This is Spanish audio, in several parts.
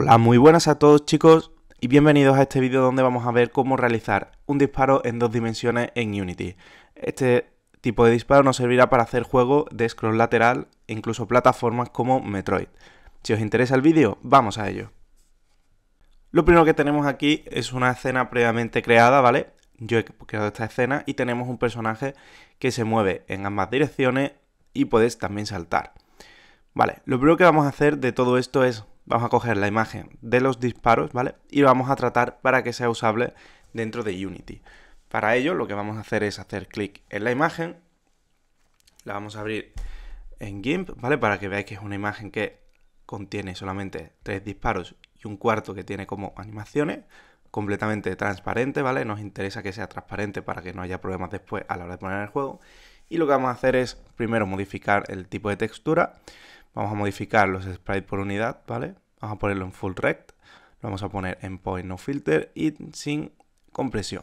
Hola, muy buenas a todos chicos y bienvenidos a este vídeo donde vamos a ver cómo realizar un disparo en dos dimensiones en Unity. Este tipo de disparo nos servirá para hacer juegos de scroll lateral e incluso plataformas como Metroid. Si os interesa el vídeo, vamos a ello. Lo primero que tenemos aquí es una escena previamente creada, ¿vale? Yo he creado esta escena y tenemos un personaje que se mueve en ambas direcciones y puedes también saltar. Vale, lo primero que vamos a hacer de todo esto es vamos a coger la imagen de los disparos, ¿vale? Y vamos a tratar para que sea usable dentro de Unity. Para ello lo que vamos a hacer es hacer clic en la imagen, la vamos a abrir en GIMP, ¿vale? Para que veáis que es una imagen que contiene solamente tres disparos y un cuarto que tiene como animaciones, completamente transparente, ¿vale? Nos interesa que sea transparente para que no haya problemas después a la hora de poner el juego. Y lo que vamos a hacer es primero modificar el tipo de textura, Vamos a modificar los sprites por unidad, ¿vale? Vamos a ponerlo en full rect, lo vamos a poner en point no filter y sin compresión.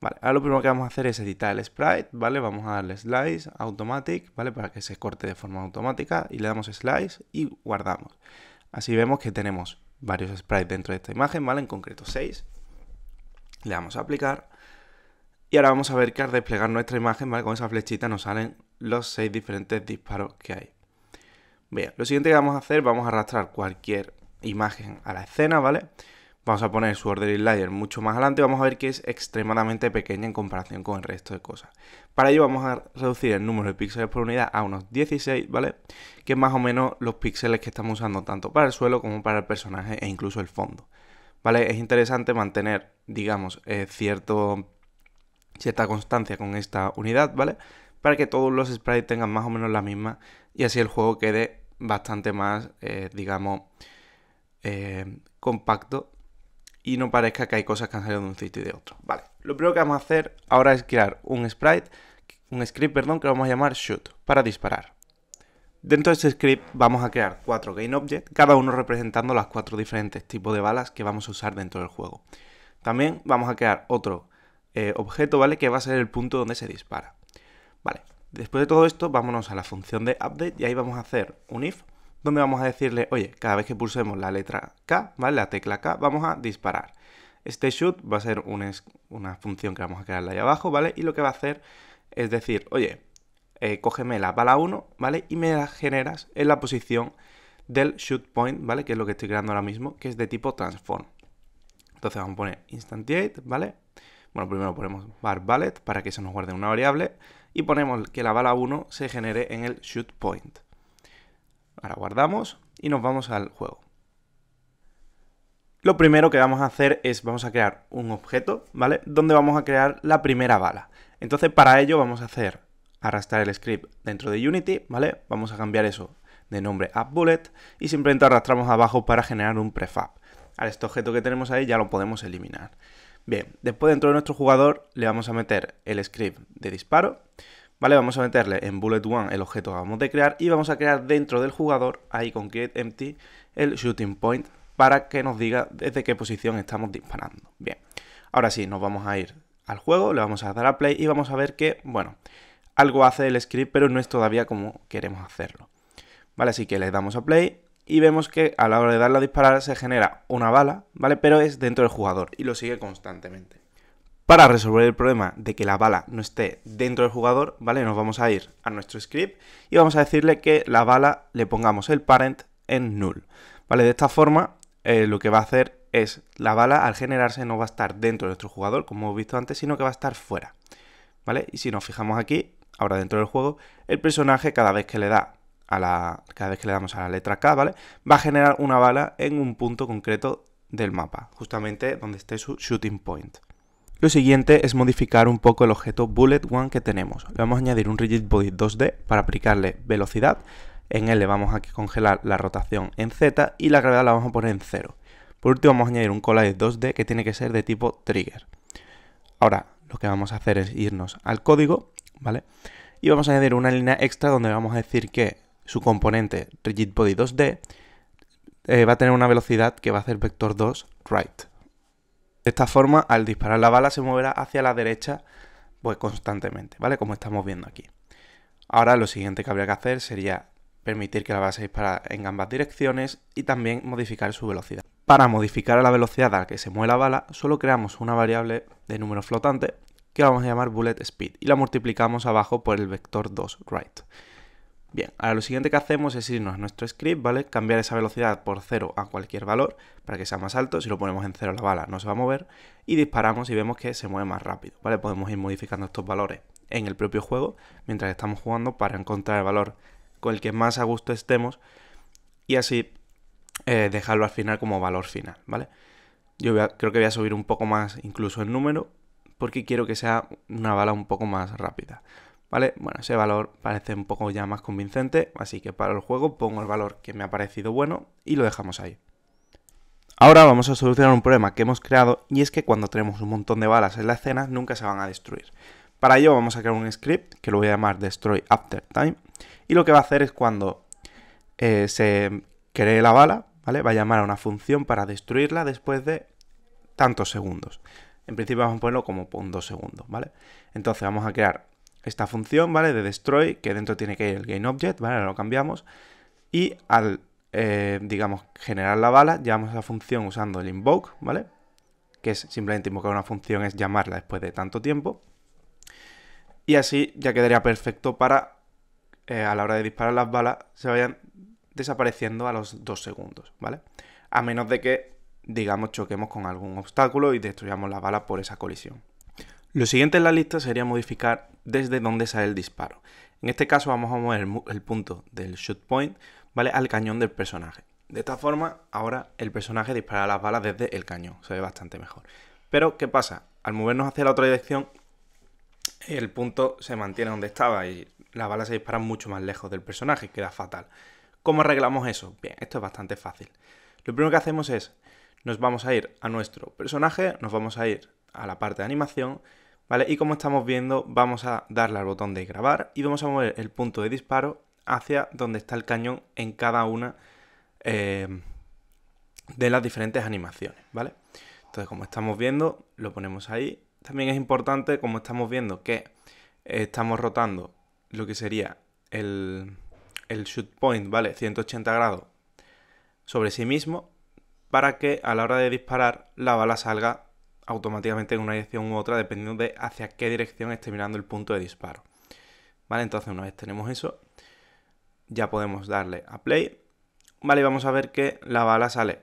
Vale, ahora lo primero que vamos a hacer es editar el sprite, ¿vale? Vamos a darle slice, automatic, ¿vale? Para que se corte de forma automática y le damos slice y guardamos. Así vemos que tenemos varios sprites dentro de esta imagen, ¿vale? En concreto 6. Le damos a aplicar. Y ahora vamos a ver que al desplegar nuestra imagen, ¿vale? Con esa flechita nos salen los 6 diferentes disparos que hay. Bien, lo siguiente que vamos a hacer, vamos a arrastrar cualquier imagen a la escena, ¿vale? Vamos a poner su Order Layer mucho más adelante, y vamos a ver que es extremadamente pequeña en comparación con el resto de cosas. Para ello vamos a reducir el número de píxeles por unidad a unos 16, ¿vale? Que es más o menos los píxeles que estamos usando tanto para el suelo como para el personaje e incluso el fondo. ¿Vale? Es interesante mantener, digamos, eh, cierta constancia con esta unidad, ¿vale? Para que todos los sprites tengan más o menos la misma y así el juego quede bastante más, eh, digamos, eh, compacto y no parezca que hay cosas que han salido de un sitio y de otro. Vale, lo primero que vamos a hacer ahora es crear un sprite, un script, perdón, que vamos a llamar shoot, para disparar. Dentro de este script vamos a crear cuatro game cada uno representando los cuatro diferentes tipos de balas que vamos a usar dentro del juego. También vamos a crear otro eh, objeto, ¿vale? Que va a ser el punto donde se dispara. Vale, Después de todo esto, vámonos a la función de update y ahí vamos a hacer un if donde vamos a decirle, oye, cada vez que pulsemos la letra K, ¿vale? La tecla K, vamos a disparar. Este shoot va a ser una función que vamos a crear ahí abajo, ¿vale? Y lo que va a hacer es decir, oye, eh, cógeme la bala 1, ¿vale? Y me la generas en la posición del shoot point, ¿vale? Que es lo que estoy creando ahora mismo, que es de tipo transform. Entonces vamos a poner instantiate, ¿vale? Bueno, primero ponemos var bullet para que se nos guarde una variable y ponemos que la bala 1 se genere en el shoot point. Ahora guardamos y nos vamos al juego. Lo primero que vamos a hacer es, vamos a crear un objeto, ¿vale? Donde vamos a crear la primera bala. Entonces para ello vamos a hacer arrastrar el script dentro de Unity, ¿vale? Vamos a cambiar eso de nombre a bullet y simplemente arrastramos abajo para generar un prefab. Ahora este objeto que tenemos ahí ya lo podemos eliminar. Bien, después dentro de nuestro jugador le vamos a meter el script de disparo, ¿vale? Vamos a meterle en bullet one el objeto que vamos de crear y vamos a crear dentro del jugador, ahí con empty el shooting point para que nos diga desde qué posición estamos disparando. Bien, ahora sí, nos vamos a ir al juego, le vamos a dar a play y vamos a ver que, bueno, algo hace el script, pero no es todavía como queremos hacerlo. Vale, así que le damos a play y vemos que a la hora de darla a disparar se genera una bala, ¿vale? Pero es dentro del jugador y lo sigue constantemente. Para resolver el problema de que la bala no esté dentro del jugador, ¿vale? Nos vamos a ir a nuestro script y vamos a decirle que la bala le pongamos el parent en null, ¿vale? De esta forma eh, lo que va a hacer es la bala al generarse no va a estar dentro de nuestro jugador, como hemos visto antes, sino que va a estar fuera, ¿vale? Y si nos fijamos aquí, ahora dentro del juego, el personaje cada vez que le da la, cada vez que le damos a la letra K, ¿vale? Va a generar una bala en un punto concreto del mapa, justamente donde esté su shooting point. Lo siguiente es modificar un poco el objeto Bullet One que tenemos. Le vamos a añadir un Rigid Body 2D para aplicarle velocidad. En él le vamos a congelar la rotación en Z y la gravedad la vamos a poner en 0. Por último vamos a añadir un Collide 2D que tiene que ser de tipo Trigger. Ahora lo que vamos a hacer es irnos al código, ¿vale? Y vamos a añadir una línea extra donde vamos a decir que su componente rigidbody 2D eh, va a tener una velocidad que va a ser vector 2 right. De esta forma, al disparar la bala se moverá hacia la derecha pues constantemente, ¿vale? Como estamos viendo aquí. Ahora lo siguiente que habría que hacer sería permitir que la bala se dispara en ambas direcciones y también modificar su velocidad. Para modificar la velocidad a la que se mueve la bala, solo creamos una variable de número flotante que vamos a llamar bullet speed y la multiplicamos abajo por el vector 2 right. Bien, ahora lo siguiente que hacemos es irnos a nuestro script, ¿vale? Cambiar esa velocidad por 0 a cualquier valor para que sea más alto. Si lo ponemos en 0 la bala no se va a mover. Y disparamos y vemos que se mueve más rápido, ¿vale? Podemos ir modificando estos valores en el propio juego mientras estamos jugando para encontrar el valor con el que más a gusto estemos y así eh, dejarlo al final como valor final, ¿vale? Yo creo que voy a subir un poco más incluso el número porque quiero que sea una bala un poco más rápida. ¿vale? Bueno, ese valor parece un poco ya más convincente, así que para el juego pongo el valor que me ha parecido bueno y lo dejamos ahí. Ahora vamos a solucionar un problema que hemos creado y es que cuando tenemos un montón de balas en la escena nunca se van a destruir. Para ello vamos a crear un script que lo voy a llamar destroy after time y lo que va a hacer es cuando eh, se cree la bala, ¿vale? Va a llamar a una función para destruirla después de tantos segundos. En principio vamos a ponerlo como dos 2 segundos, ¿vale? Entonces vamos a crear esta función, ¿vale? De destroy, que dentro tiene que ir el GainObject, ¿vale? Ahora lo cambiamos. Y al, eh, digamos, generar la bala, llamamos a la función usando el invoke, ¿vale? Que es simplemente invocar una función, es llamarla después de tanto tiempo. Y así ya quedaría perfecto para, eh, a la hora de disparar las balas, se vayan desapareciendo a los dos segundos, ¿vale? A menos de que, digamos, choquemos con algún obstáculo y destruyamos la bala por esa colisión. Lo siguiente en la lista sería modificar desde dónde sale el disparo. En este caso vamos a mover el punto del shoot point ¿vale? al cañón del personaje. De esta forma, ahora el personaje dispara las balas desde el cañón. Se ve bastante mejor. Pero, ¿qué pasa? Al movernos hacia la otra dirección, el punto se mantiene donde estaba y las balas se disparan mucho más lejos del personaje, queda fatal. ¿Cómo arreglamos eso? Bien, esto es bastante fácil. Lo primero que hacemos es, nos vamos a ir a nuestro personaje, nos vamos a ir a la parte de animación, ¿vale? Y como estamos viendo, vamos a darle al botón de grabar y vamos a mover el punto de disparo hacia donde está el cañón en cada una eh, de las diferentes animaciones, ¿vale? Entonces, como estamos viendo, lo ponemos ahí. También es importante, como estamos viendo, que estamos rotando lo que sería el, el shoot point, ¿vale? 180 grados sobre sí mismo para que a la hora de disparar la bala salga automáticamente en una dirección u otra dependiendo de hacia qué dirección esté mirando el punto de disparo. Vale, entonces una vez tenemos eso, ya podemos darle a play. Vale, vamos a ver que la bala sale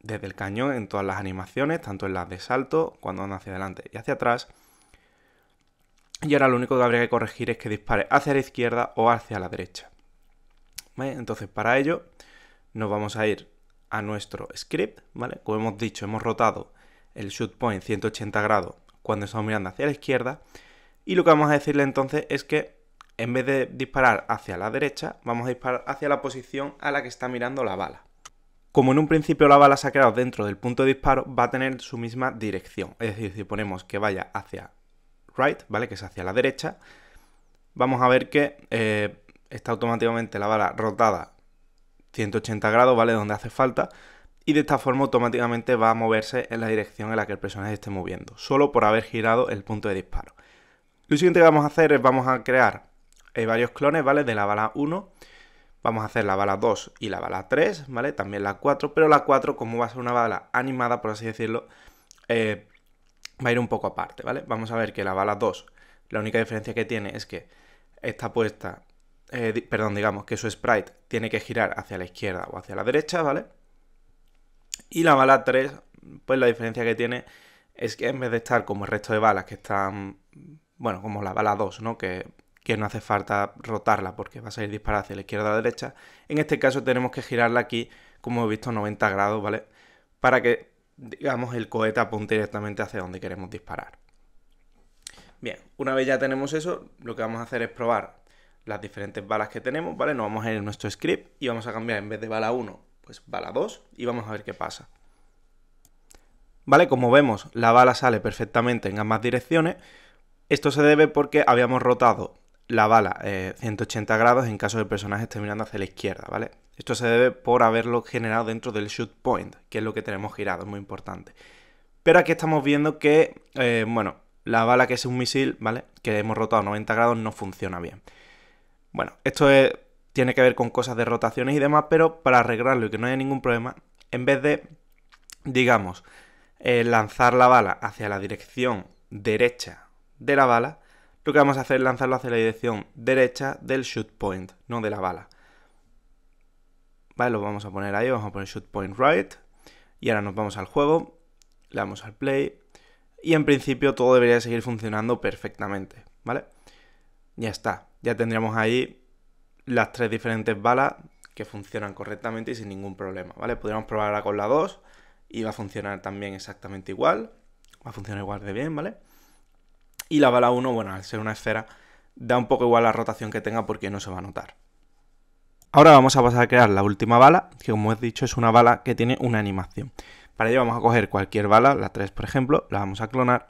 desde el cañón en todas las animaciones, tanto en las de salto, cuando anda hacia adelante y hacia atrás. Y ahora lo único que habría que corregir es que dispare hacia la izquierda o hacia la derecha. Entonces para ello nos vamos a ir a nuestro script, ¿vale? Como hemos dicho, hemos rotado el shoot point 180 grados cuando estamos mirando hacia la izquierda. Y lo que vamos a decirle entonces es que en vez de disparar hacia la derecha, vamos a disparar hacia la posición a la que está mirando la bala. Como en un principio la bala se ha creado dentro del punto de disparo, va a tener su misma dirección. Es decir, si ponemos que vaya hacia right, ¿vale? Que es hacia la derecha, vamos a ver que eh, está automáticamente la bala rotada 180 grados, ¿vale? Donde hace falta, y de esta forma automáticamente va a moverse en la dirección en la que el personaje esté moviendo, solo por haber girado el punto de disparo. Lo siguiente que vamos a hacer es vamos a crear eh, varios clones, ¿vale? De la bala 1, vamos a hacer la bala 2 y la bala 3, ¿vale? También la 4, pero la 4 como va a ser una bala animada, por así decirlo, eh, va a ir un poco aparte, ¿vale? Vamos a ver que la bala 2, la única diferencia que tiene es que está puesta, eh, perdón, digamos que su sprite tiene que girar hacia la izquierda o hacia la derecha, ¿vale? Y la bala 3, pues la diferencia que tiene es que en vez de estar como el resto de balas que están, bueno, como la bala 2, ¿no? Que, no hace falta rotarla porque va a salir disparada hacia la izquierda o la derecha, en este caso tenemos que girarla aquí, como he visto, 90 grados, ¿vale? Para que, digamos, el cohete apunte directamente hacia donde queremos disparar. Bien, una vez ya tenemos eso, lo que vamos a hacer es probar las diferentes balas que tenemos, ¿vale? Nos vamos a ir a nuestro script y vamos a cambiar en vez de bala 1 pues bala 2 y vamos a ver qué pasa. Vale, como vemos, la bala sale perfectamente en ambas direcciones. Esto se debe porque habíamos rotado la bala 180 eh, grados en caso de personaje esté mirando hacia la izquierda, ¿vale? Esto se debe por haberlo generado dentro del shoot point, que es lo que tenemos girado, es muy importante. Pero aquí estamos viendo que, eh, bueno, la bala que es un misil, ¿vale? Que hemos rotado 90 grados no funciona bien. Bueno, esto es tiene que ver con cosas de rotaciones y demás, pero para arreglarlo y que no haya ningún problema, en vez de, digamos, eh, lanzar la bala hacia la dirección derecha de la bala, lo que vamos a hacer es lanzarlo hacia la dirección derecha del shoot point, no de la bala. Vale, lo vamos a poner ahí, vamos a poner shoot point right. Y ahora nos vamos al juego, le damos al play. Y en principio todo debería seguir funcionando perfectamente, ¿vale? Ya está, ya tendríamos ahí las tres diferentes balas que funcionan correctamente y sin ningún problema, ¿vale? Podríamos probarla con la 2 y va a funcionar también exactamente igual, va a funcionar igual de bien, ¿vale? Y la bala 1, bueno, al ser una esfera, da un poco igual la rotación que tenga porque no se va a notar. Ahora vamos a pasar a crear la última bala, que como he dicho es una bala que tiene una animación. Para ello vamos a coger cualquier bala, la 3 por ejemplo, la vamos a clonar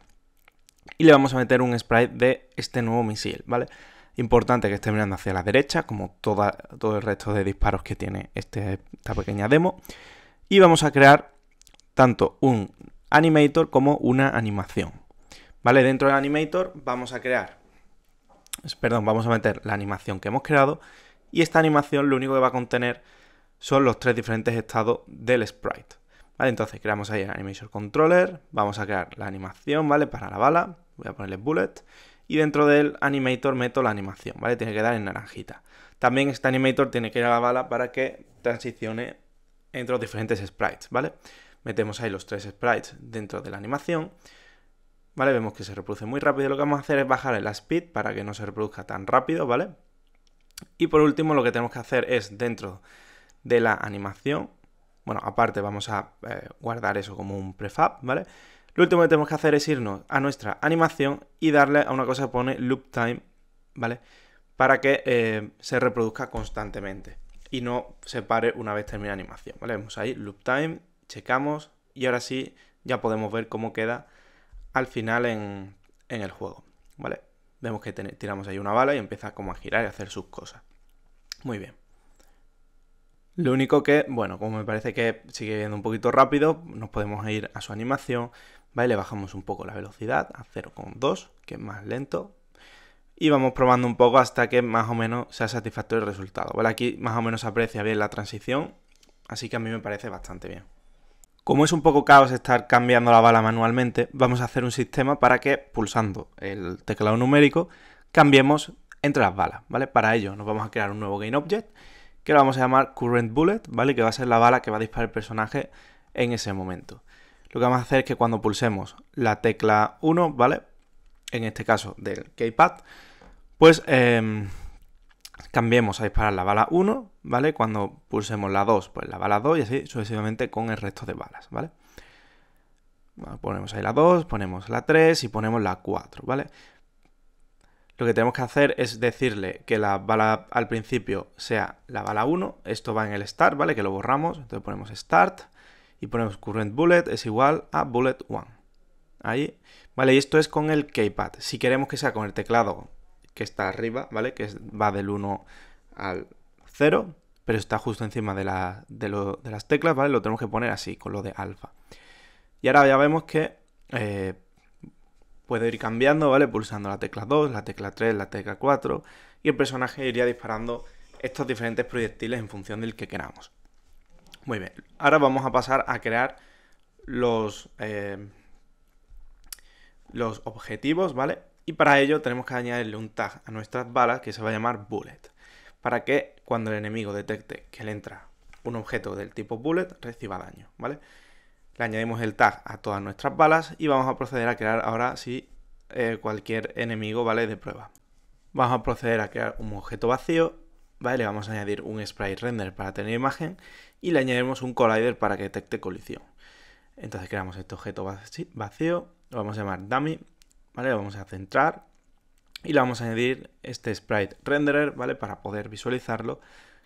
y le vamos a meter un sprite de este nuevo misil, ¿vale? Importante que esté mirando hacia la derecha, como todo el resto de disparos que tiene este, esta pequeña demo. Y vamos a crear tanto un animator como una animación. ¿Vale? Dentro del animator vamos a crear, perdón, vamos a meter la animación que hemos creado y esta animación lo único que va a contener son los tres diferentes estados del sprite. Entonces creamos ahí el animator controller, vamos a crear la animación, ¿vale? Para la bala, voy a ponerle bullet y dentro del animator meto la animación, ¿vale? Tiene que dar en naranjita. También este animator tiene que ir a la bala para que transicione entre los diferentes sprites, ¿vale? Metemos ahí los tres sprites dentro de la animación, ¿vale? Vemos que se reproduce muy rápido. Lo que vamos a hacer es bajar la speed para que no se reproduzca tan rápido, ¿vale? Y por último lo que tenemos que hacer es dentro de la animación, bueno, aparte vamos a eh, guardar eso como un prefab, ¿vale? Lo último que tenemos que hacer es irnos a nuestra animación y darle a una cosa que pone loop time, ¿vale? Para que eh, se reproduzca constantemente y no se pare una vez termina la animación, ¿vale? Vemos ahí loop time, checamos y ahora sí ya podemos ver cómo queda al final en, el juego, ¿vale? Vemos que tiramos ahí una bala y empieza como a girar y hacer sus cosas. Muy bien. Lo único que, bueno, como me parece que sigue yendo un poquito rápido, nos podemos ir a su animación, le bajamos un poco la velocidad a 0,2, que es más lento, y vamos probando un poco hasta que más o menos sea satisfactorio el resultado, ¿vale? Aquí más o menos se aprecia bien la transición, así que a mí me parece bastante bien. Como es un poco caos estar cambiando la bala manualmente, vamos a hacer un sistema para que, pulsando el teclado numérico, cambiemos entre las balas, ¿vale? Para ello nos vamos a crear un nuevo object que lo vamos a llamar Current Bullet, ¿vale? Que va a ser la bala que va a disparar el personaje en ese momento lo que vamos a hacer es que cuando pulsemos la tecla 1, ¿vale? En este caso del keypad, pues em, cambiemos a disparar la bala 1, ¿vale? Cuando pulsemos la 2, pues la bala 2 y así sucesivamente con el resto de balas, ¿vale? ponemos ahí la 2, ponemos la 3 y ponemos la 4, ¿vale? Lo que tenemos que hacer es decirle que la bala al principio sea la bala 1, esto va en el start, ¿vale? Que lo borramos, entonces ponemos start, y ponemos current bullet es igual a bullet 1. Ahí, ¿vale? Y esto es con el keypad. Si queremos que sea con el teclado que está arriba, ¿vale? Que va del 1 al 0, pero está justo encima de, de, las teclas, ¿vale? Lo tenemos que poner así, con lo de alfa. Y ahora ya vemos que eh, puede ir cambiando, ¿vale? Pulsando la tecla 2, la tecla 3, la tecla 4, y el personaje iría disparando estos diferentes proyectiles en función del que queramos. Muy bien, ahora vamos a pasar a crear los, eh, los objetivos, ¿vale? Y para ello tenemos que añadirle un tag a nuestras balas que se va a llamar bullet, para que cuando el enemigo detecte que le entra un objeto del tipo bullet, reciba daño, ¿vale? Le añadimos el tag a todas nuestras balas y vamos a proceder a crear ahora sí eh, cualquier enemigo, ¿vale? De prueba. Vamos a proceder a crear un objeto vacío ¿vale? Le vamos a añadir un sprite render para tener imagen y le añadimos un collider para que detecte colisión. Entonces creamos este objeto vacío, lo vamos a llamar dummy, ¿vale? Lo vamos a centrar y le vamos a añadir este sprite renderer, ¿vale? Para poder visualizarlo,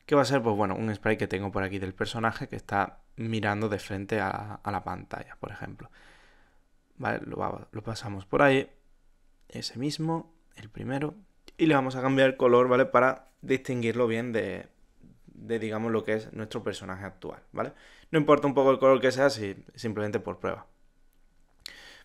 que va a ser, pues bueno, un sprite que tengo por aquí del personaje que está mirando de frente a, la pantalla, por ejemplo. Vale, lo, pasamos por ahí, ese mismo, el primero, y le vamos a cambiar el color, ¿vale? Para distinguirlo bien de, de, digamos, lo que es nuestro personaje actual, ¿vale? No importa un poco el color que sea, simplemente por prueba.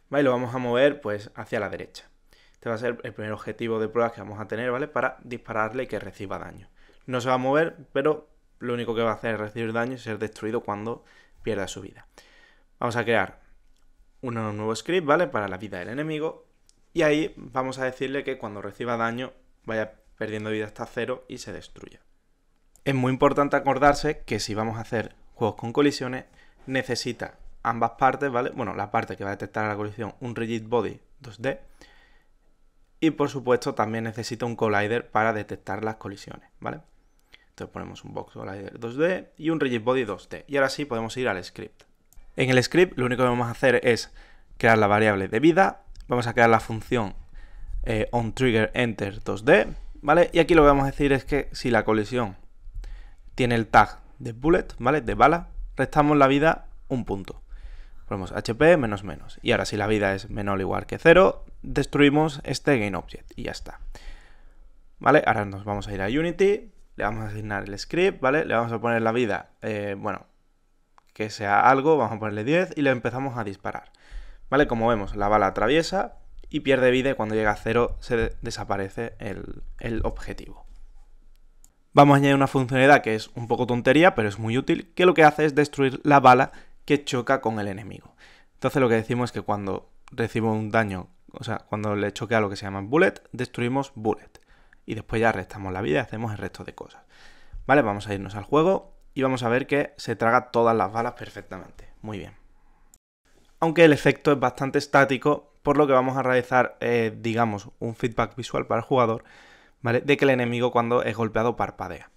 ¿Vale? Lo vamos a mover, pues, hacia la derecha. Este va a ser el primer objetivo de pruebas que vamos a tener, ¿vale? Para dispararle y que reciba daño. No se va a mover, pero lo único que va a hacer es recibir daño y ser destruido cuando pierda su vida. Vamos a crear un nuevo script, ¿vale? Para la vida del enemigo. Y ahí vamos a decirle que cuando reciba daño vaya perdiendo vida hasta cero y se destruye Es muy importante acordarse que si vamos a hacer juegos con colisiones, necesita ambas partes, ¿vale? Bueno, la parte que va a detectar la colisión, un rigid body 2D. Y por supuesto también necesita un collider para detectar las colisiones, ¿vale? Entonces ponemos un box collider 2D y un rigid body 2D. Y ahora sí podemos ir al script. En el script lo único que vamos a hacer es crear la variable de vida, vamos a crear la función eh, onTriggerEnter2D y aquí lo que vamos a decir es que si la colisión tiene el tag de bullet, ¿vale? De bala, restamos la vida un punto. Ponemos HP menos menos. Y ahora si la vida es menor o igual que cero, destruimos este object y ya está. ¿Vale? Ahora nos vamos a ir a Unity, le vamos a asignar el script, ¿vale? Le vamos a poner la vida, eh, bueno, que sea algo, vamos a ponerle 10 y le empezamos a disparar. ¿Vale? Como vemos, la bala atraviesa, y pierde vida y cuando llega a cero se desaparece el, el objetivo. Vamos a añadir una funcionalidad que es un poco tontería, pero es muy útil, que lo que hace es destruir la bala que choca con el enemigo. Entonces lo que decimos es que cuando recibo un daño, o sea, cuando le a lo que se llama bullet, destruimos bullet. Y después ya restamos la vida y hacemos el resto de cosas. Vale, vamos a irnos al juego y vamos a ver que se traga todas las balas perfectamente. Muy bien. Aunque el efecto es bastante estático, por lo que vamos a realizar, eh, digamos, un feedback visual para el jugador, De que el enemigo cuando es golpeado parpadea.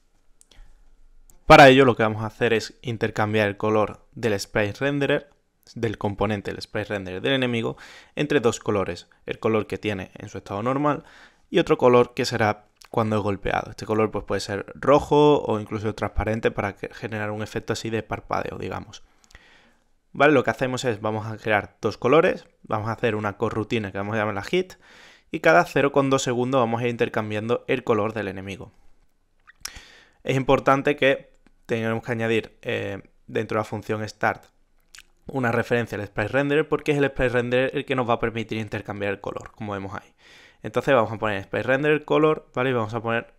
Para ello lo que vamos a hacer es intercambiar el color del Space Renderer, del componente del Space Renderer del enemigo, entre dos colores. El color que tiene en su estado normal y otro color que será cuando es golpeado. Este color pues, puede ser rojo o incluso transparente para generar un efecto así de parpadeo, digamos. Lo que hacemos es, vamos a crear dos colores, vamos a hacer una corrutina que vamos a llamar la hit, y cada 0,2 segundos vamos a ir intercambiando el color del enemigo. Es importante que tengamos que añadir eh, dentro de la función start una referencia al sprite renderer porque es el sprite renderer el que nos va a permitir intercambiar el color, como vemos ahí. Entonces vamos a poner sprite renderer color, ¿vale? Y vamos a poner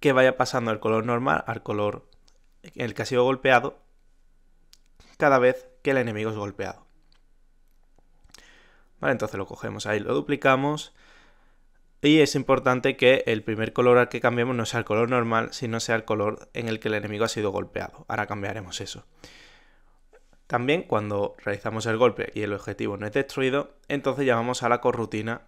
que vaya pasando el color normal al color el que ha sido golpeado cada vez que el enemigo es golpeado. Vale, entonces lo cogemos ahí, lo duplicamos. Y es importante que el primer color al que cambiemos no sea el color normal, sino sea el color en el que el enemigo ha sido golpeado. Ahora cambiaremos eso. También cuando realizamos el golpe y el objetivo no es destruido, entonces llamamos a la corrutina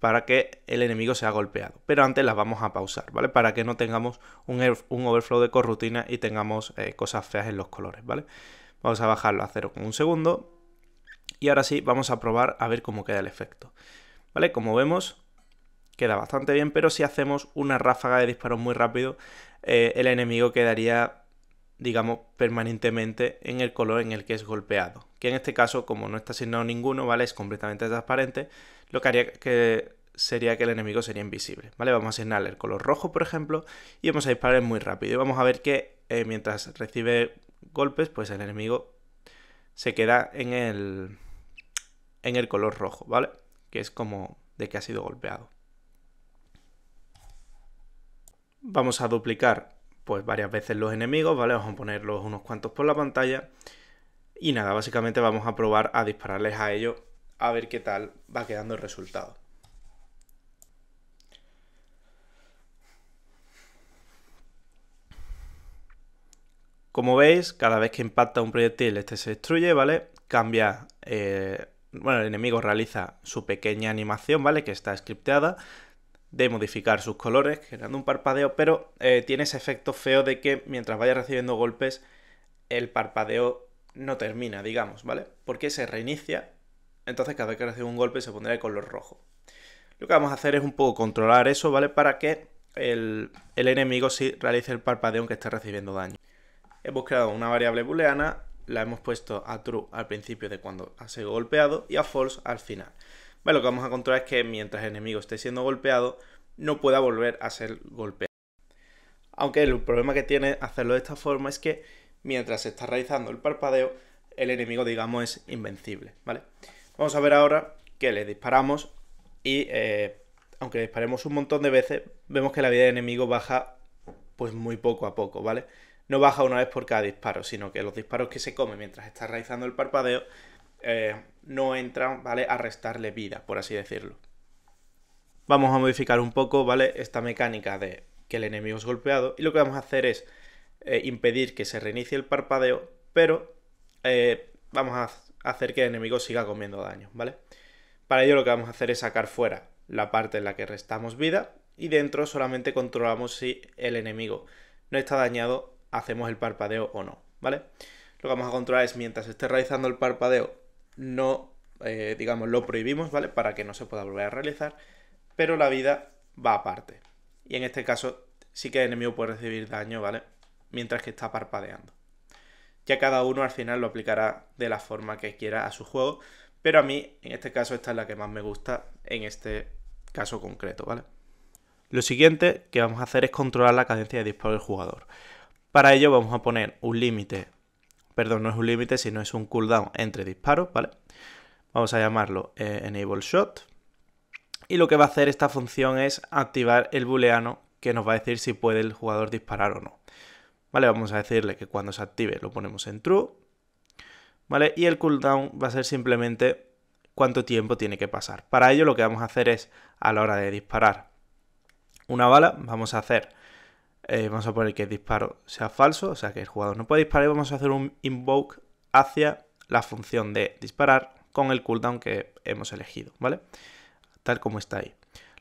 para que el enemigo sea golpeado. Pero antes la vamos a pausar, ¿vale? Para que no tengamos un, overflow de corrutina y tengamos eh, cosas feas en los colores, ¿vale? Vamos a bajarlo a 0,1 segundo. Y ahora sí, vamos a probar a ver cómo queda el efecto. ¿Vale? Como vemos, queda bastante bien, pero si hacemos una ráfaga de disparos muy rápido, eh, el enemigo quedaría, digamos, permanentemente en el color en el que es golpeado. Que en este caso, como no está asignado ninguno, ¿vale? Es completamente transparente, lo que haría que sería que el enemigo sería invisible, ¿vale? Vamos a asignarle el color rojo, por ejemplo, y vamos a disparar muy rápido. Y vamos a ver que eh, mientras recibe golpes, pues el enemigo se queda en el, en el color rojo, ¿vale? Que es como de que ha sido golpeado. Vamos a duplicar pues varias veces los enemigos, ¿vale? Vamos a ponerlos unos cuantos por la pantalla. Y nada, básicamente vamos a probar a dispararles a ellos a ver qué tal va quedando el resultado. Como veis, cada vez que impacta un proyectil, este se destruye, ¿vale? Cambia... Eh, bueno, el enemigo realiza su pequeña animación, ¿vale? Que está scripteada de modificar sus colores, generando un parpadeo, pero eh, tiene ese efecto feo de que mientras vaya recibiendo golpes, el parpadeo no termina, digamos, ¿vale? Porque se reinicia, entonces cada vez que recibe un golpe se pondrá de color rojo. Lo que vamos a hacer es un poco controlar eso, ¿vale? Para que el, el enemigo sí realice el parpadeo aunque esté recibiendo daño hemos creado una variable booleana, la hemos puesto a true al principio de cuando ha sido golpeado y a false al final. lo que vamos a controlar es que mientras el enemigo esté siendo golpeado, no pueda volver a ser golpeado. Aunque el problema que tiene hacerlo de esta forma es que mientras se está realizando el parpadeo, el enemigo, digamos, es invencible, ¿vale? Vamos a ver ahora que le disparamos y eh, aunque aunque disparemos un montón de veces, vemos que la vida del enemigo baja pues muy poco a poco, ¿vale? no baja una vez por cada disparo, sino que los disparos que se come mientras está realizando el parpadeo eh, no entran, ¿vale? A restarle vida, por así decirlo. Vamos a modificar un poco, ¿vale? Esta mecánica de que el enemigo es golpeado y lo que vamos a hacer es eh, impedir que se reinicie el parpadeo, pero eh, vamos a hacer que el enemigo siga comiendo daño, ¿vale? Para ello lo que vamos a hacer es sacar fuera la parte en la que restamos vida y dentro solamente controlamos si el enemigo no está dañado hacemos el parpadeo o no, ¿vale? Lo que vamos a controlar es mientras esté realizando el parpadeo, no, eh, digamos, lo prohibimos, ¿vale? Para que no se pueda volver a realizar, pero la vida va aparte. Y en este caso sí que el enemigo puede recibir daño, ¿vale? Mientras que está parpadeando. Ya cada uno al final lo aplicará de la forma que quiera a su juego, pero a mí en este caso esta es la que más me gusta en este caso concreto, ¿vale? Lo siguiente que vamos a hacer es controlar la cadencia de disparo del jugador. Para ello vamos a poner un límite, perdón, no es un límite, sino es un cooldown entre disparos, ¿vale? Vamos a llamarlo eh, enable shot. Y lo que va a hacer esta función es activar el booleano que nos va a decir si puede el jugador disparar o no. Vale, vamos a decirle que cuando se active lo ponemos en true. ¿Vale? Y el cooldown va a ser simplemente cuánto tiempo tiene que pasar. Para ello lo que vamos a hacer es, a la hora de disparar una bala, vamos a hacer eh, vamos a poner que el disparo sea falso, o sea que el jugador no puede disparar y vamos a hacer un invoke hacia la función de disparar con el cooldown que hemos elegido, ¿vale? Tal como está ahí.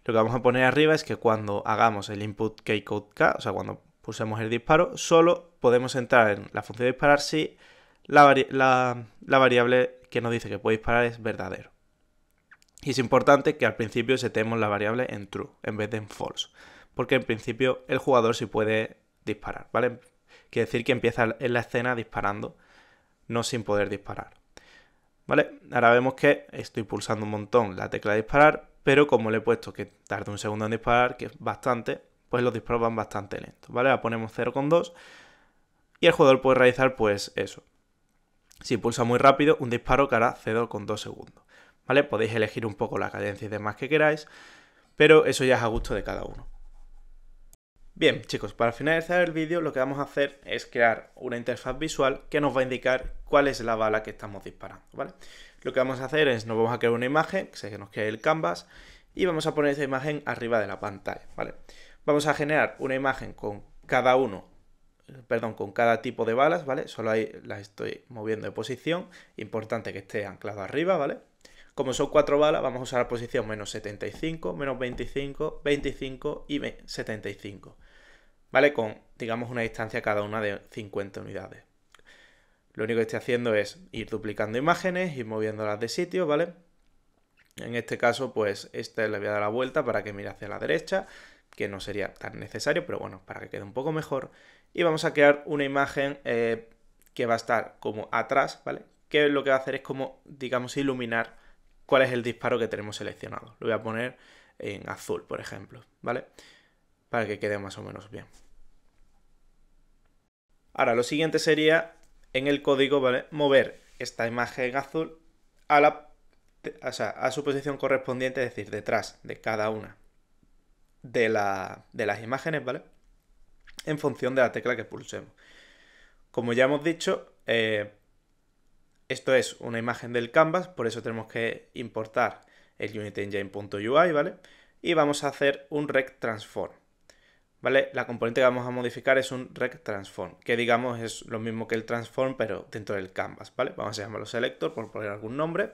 Lo que vamos a poner arriba es que cuando hagamos el input keycode K, o sea, cuando pulsemos el disparo, solo podemos entrar en la función de disparar si la, la variable que nos dice que puede disparar es verdadero. Y es importante que al principio setemos la variable en true en vez de en false porque en principio el jugador sí puede disparar, ¿vale? Quiere decir que empieza en la escena disparando, no sin poder disparar. ¿Vale? Ahora vemos que estoy pulsando un montón la tecla de disparar, pero como le he puesto que tarda un segundo en disparar, que es bastante, pues los disparos van bastante lentos, ¿vale? La ponemos 0,2 y el jugador puede realizar pues eso. Si pulsa muy rápido, un disparo que hará 0,2 segundos, ¿vale? Podéis elegir un poco la cadencia y demás que queráis, pero eso ya es a gusto de cada uno. Bien, chicos, para finalizar el vídeo lo que vamos a hacer es crear una interfaz visual que nos va a indicar cuál es la bala que estamos disparando, ¿vale? Lo que vamos a hacer es, nos vamos a crear una imagen, que que nos cree el canvas, y vamos a poner esa imagen arriba de la pantalla, ¿vale? Vamos a generar una imagen con cada uno, perdón, con cada tipo de balas, ¿vale? Solo ahí las estoy moviendo de posición, importante que esté anclado arriba, ¿vale? Como son cuatro balas, vamos a usar la posición menos 75, menos 25, 25 y 75. ¿vale? Con, digamos, una distancia cada una de 50 unidades. Lo único que estoy haciendo es ir duplicando imágenes, ir moviéndolas de sitio, ¿vale? En este caso, pues, este le voy a dar la vuelta para que mire hacia la derecha, que no sería tan necesario, pero bueno, para que quede un poco mejor. Y vamos a crear una imagen eh, que va a estar como atrás, ¿vale? Que lo que va a hacer es como, digamos, iluminar cuál es el disparo que tenemos seleccionado. Lo voy a poner en azul, por ejemplo, ¿vale? vale para que quede más o menos bien. Ahora, lo siguiente sería en el código, Mover esta imagen azul a, su posición correspondiente, es decir, detrás de cada una de, las imágenes, ¿vale? En función de la tecla que pulsemos. Como ya hemos dicho, eh, esto es una imagen del canvas, por eso tenemos que importar el unitengine.ui, ¿vale? Y vamos a hacer un rectransform. transform. ¿vale? La componente que vamos a modificar es un recTransform, transform, que digamos es lo mismo que el transform, pero dentro del canvas, ¿vale? Vamos a llamarlo selector por poner algún nombre.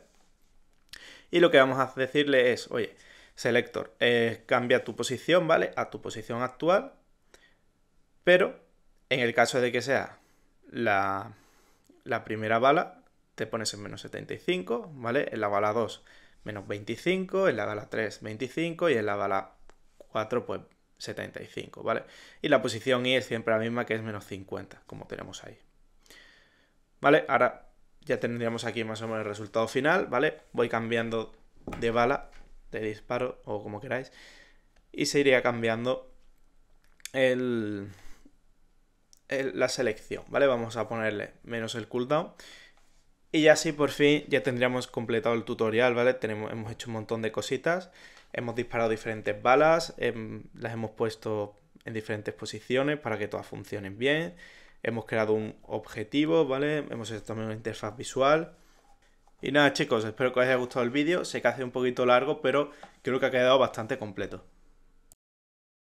Y lo que vamos a decirle es, oye, selector, eh, cambia tu posición, ¿vale? A tu posición actual, pero en el caso de que sea la, la primera bala, te pones en menos 75, ¿vale? En la bala 2, menos 25, en la bala 3, 25 y en la bala 4, pues 75, ¿vale? Y la posición Y es siempre la misma, que es menos 50, como tenemos ahí. ¿Vale? Ahora ya tendríamos aquí más o menos el resultado final, ¿vale? Voy cambiando de bala, de disparo o como queráis, y se iría cambiando el, la selección, ¿vale? Vamos a ponerle menos el cooldown. Y ya así por fin ya tendríamos completado el tutorial, ¿vale? Tenemos, hemos hecho un montón de cositas. Hemos disparado diferentes balas, em, las hemos puesto en diferentes posiciones para que todas funcionen bien. Hemos creado un objetivo, ¿vale? Hemos hecho también una interfaz visual. Y nada chicos, espero que os haya gustado el vídeo. Sé que hace un poquito largo, pero creo que ha quedado bastante completo.